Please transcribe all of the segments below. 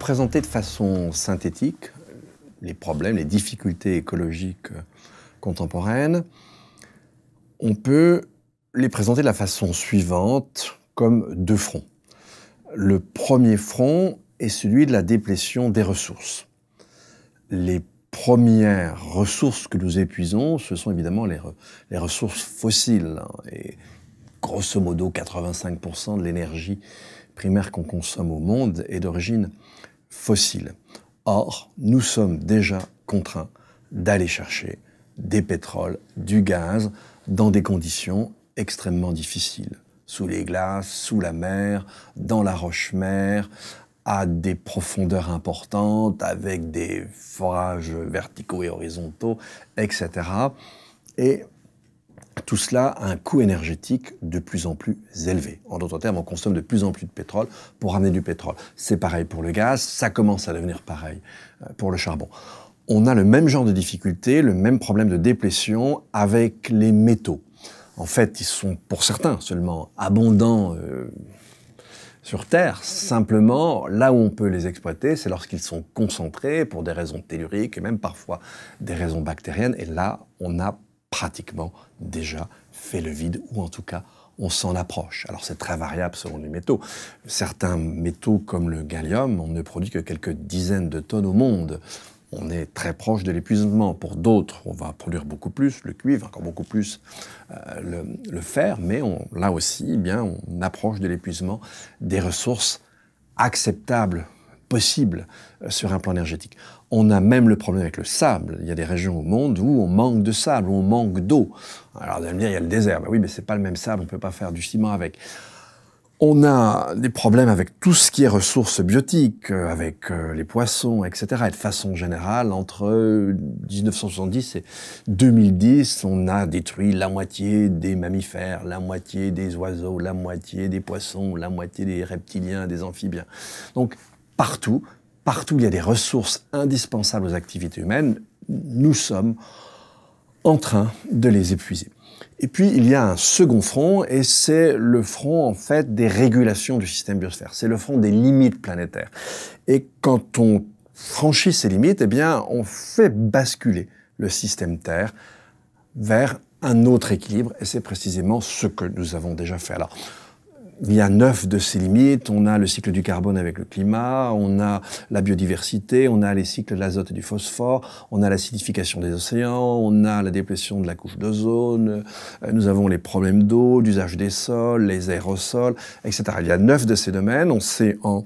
présenter de façon synthétique les problèmes, les difficultés écologiques euh, contemporaines, on peut les présenter de la façon suivante comme deux fronts. Le premier front est celui de la déplétion des ressources. Les premières ressources que nous épuisons, ce sont évidemment les, ressources fossiles. Hein, et grosso modo, 85% de l'énergie primaire qu'on consomme au monde est d'origine fossiles. Or, nous sommes déjà contraints d'aller chercher des pétroles, du gaz, dans des conditions extrêmement difficiles. Sous les glaces, sous la mer, dans la roche-mer, à des profondeurs importantes, avec des forages verticaux et horizontaux, etc. Et tout cela a un coût énergétique de plus en plus élevé. En d'autres termes, on consomme de plus en plus de pétrole pour ramener du pétrole. C'est pareil pour le gaz, ça commence à devenir pareil euh, pour le charbon. On a le même genre de difficulté, le même problème de déplétion avec les métaux. En fait, ils sont pour certains seulement abondants euh, sur Terre. Simplement, là où on peut les exploiter, c'est lorsqu'ils sont concentrés pour des raisons telluriques et même parfois des raisons bactériennes. Et là, on a pratiquement déjà fait le vide, ou en tout cas on s'en approche. Alors c'est très variable selon les métaux. Certains métaux comme le gallium, on ne produit que quelques dizaines de tonnes au monde. On est très proche de l'épuisement. Pour d'autres, on va produire beaucoup plus, le cuivre, encore beaucoup plus euh, le, fer, mais on, là aussi, eh bien, on approche de l'épuisement des ressources acceptables possible euh, sur un plan énergétique. On a même le problème avec le sable. Il y a des régions au monde où on manque de sable, où on manque d'eau. Alors vous allez me dire, il y a le désert. Ben oui, mais c'est pas le même sable, on ne peut pas faire du ciment avec. On a des problèmes avec tout ce qui est ressources biotiques, euh, avec euh, les poissons, etc. Et de façon générale, entre 1970 et 2010, on a détruit la moitié des mammifères, la moitié des oiseaux, la moitié des poissons, la moitié des reptiliens, des amphibiens. Donc partout. Partout, il y a des ressources indispensables aux activités humaines. Nous sommes en train de les épuiser. Et puis, il y a un second front, et c'est le front, en fait, des régulations du système biosphère. C'est le front des limites planétaires. Et quand on franchit ces limites, eh bien, on fait basculer le système Terre vers un autre équilibre, et c'est précisément ce que nous avons déjà fait. là il y a neuf de ces limites. On a le cycle du carbone avec le climat, on a la biodiversité, on a les cycles de l'azote et du phosphore, on a l'acidification des océans, on a la dépression de la couche d'ozone, euh, nous avons les problèmes d'eau, d'usage des sols, les aérosols, etc. Il y a neuf de ces domaines. On sait en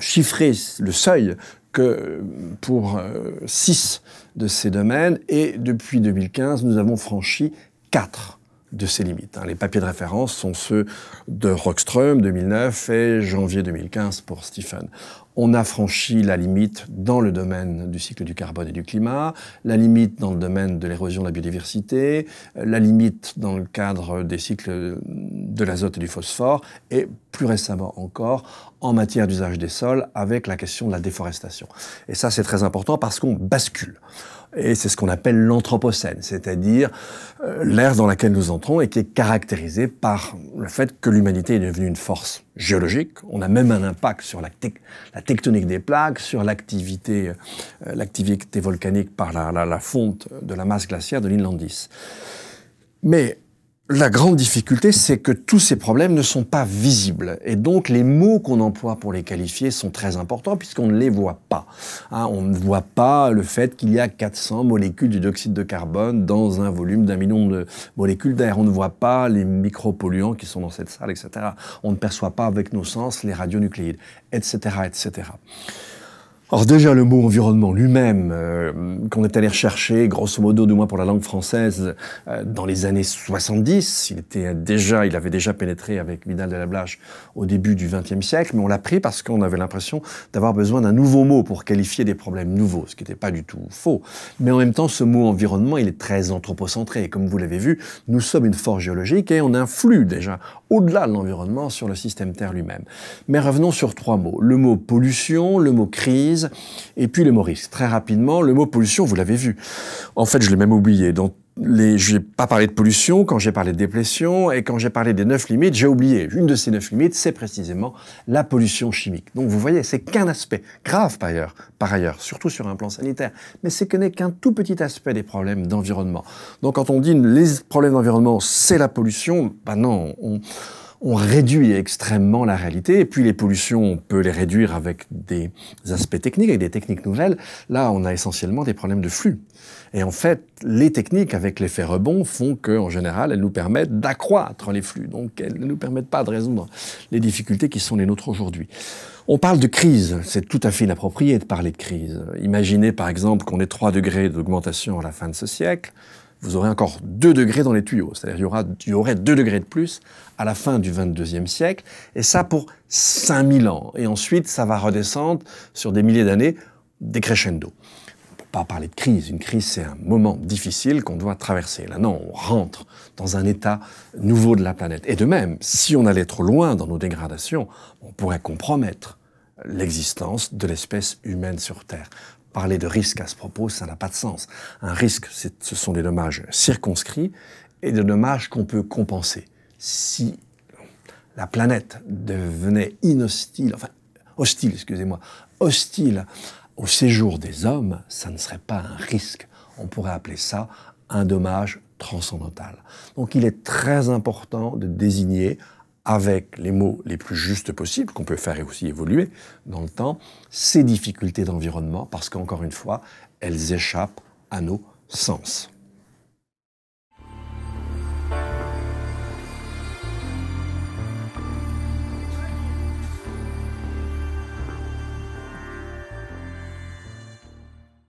chiffrer le seuil que pour euh, six de ces domaines et depuis 2015, nous avons franchi quatre de ses limites. Hein. Les papiers de référence sont ceux de Rockström 2009 et janvier 2015 pour Stephen. On a franchi la limite dans le domaine du cycle du carbone et du climat, la limite dans le domaine de l'érosion de la biodiversité, la limite dans le cadre des cycles de l'azote et du phosphore, et plus récemment encore en matière d'usage des sols avec la question de la déforestation. Et ça c'est très important parce qu'on bascule. Et c'est ce qu'on appelle l'anthropocène, c'est-à-dire euh, l'ère dans laquelle nous entrons et qui est caractérisée par le fait que l'humanité est devenue une force géologique. On a même un impact sur la, tectonique des plaques, sur l'activité euh, volcanique par la, fonte de la masse glaciaire de l'île Mais la grande difficulté, c'est que tous ces problèmes ne sont pas visibles. Et donc, les mots qu'on emploie pour les qualifier sont très importants puisqu'on ne les voit pas. Hein, on ne voit pas le fait qu'il y a 400 molécules du dioxyde de carbone dans un volume d'un million de molécules d'air. On ne voit pas les micropolluants qui sont dans cette salle, etc. On ne perçoit pas avec nos sens les radionucléides, etc., etc. Alors déjà le mot environnement lui-même, euh, qu'on est allé rechercher, grosso modo du moins pour la langue française, euh, dans les années 70, il, était déjà, il avait déjà pénétré avec Vidal de la Blache au début du XXe siècle, mais on l'a pris parce qu'on avait l'impression d'avoir besoin d'un nouveau mot pour qualifier des problèmes nouveaux, ce qui n'était pas du tout faux. Mais en même temps, ce mot environnement, il est très anthropocentré, et comme vous l'avez vu, nous sommes une force géologique et on influe déjà au-delà de l'environnement sur le système Terre lui-même. Mais revenons sur trois mots, le mot pollution, le mot crise, et puis le mot risque. Très rapidement, le mot pollution, vous l'avez vu. En fait, je l'ai même oublié. Dans les, je n'ai pas parlé de pollution quand j'ai parlé de déplétion et quand j'ai parlé des neuf limites, j'ai oublié. Une de ces neuf limites, c'est précisément la pollution chimique. Donc vous voyez, c'est qu'un aspect grave par ailleurs, par ailleurs, surtout sur un plan sanitaire, mais ce n'est qu'un tout petit aspect des problèmes d'environnement. Donc quand on dit les problèmes d'environnement, c'est la pollution, ben non, on, on réduit extrêmement la réalité. Et puis les pollutions, on peut les réduire avec des aspects techniques, avec des techniques nouvelles. Là, on a essentiellement des problèmes de flux. Et en fait, les techniques avec l'effet rebond font qu'en général, elles nous permettent d'accroître les flux. Donc, elles ne nous permettent pas de résoudre les difficultés qui sont les nôtres aujourd'hui. On parle de crise. C'est tout à fait inapproprié de parler de crise. Imaginez par exemple qu'on ait 3 degrés d'augmentation à la fin de ce siècle vous aurez encore 2 degrés dans les tuyaux. C'est-à-dire qu'il y, aura, aurait 2 degrés de plus à la fin du 22e siècle, et ça pour 5000 ans. Et ensuite, ça va redescendre sur des milliers d'années, décrescendo. On ne peut pas parler de crise, une crise c'est un moment difficile qu'on doit traverser. Là non, on rentre dans un état nouveau de la planète. Et de même, si on allait trop loin dans nos dégradations, on pourrait compromettre l'existence de l'espèce humaine sur Terre. Parler de risque à ce propos, ça n'a pas de sens. Un risque, ce sont des dommages circonscrits et des dommages qu'on peut compenser. Si la planète devenait inhostile, enfin hostile, excusez-moi, hostile au séjour des hommes, ça ne serait pas un risque. On pourrait appeler ça un dommage transcendantal. Donc il est très important de désigner avec les mots les plus justes possibles, qu'on peut faire aussi évoluer dans le temps, ces difficultés d'environnement, parce qu'encore une fois, elles échappent à nos sens.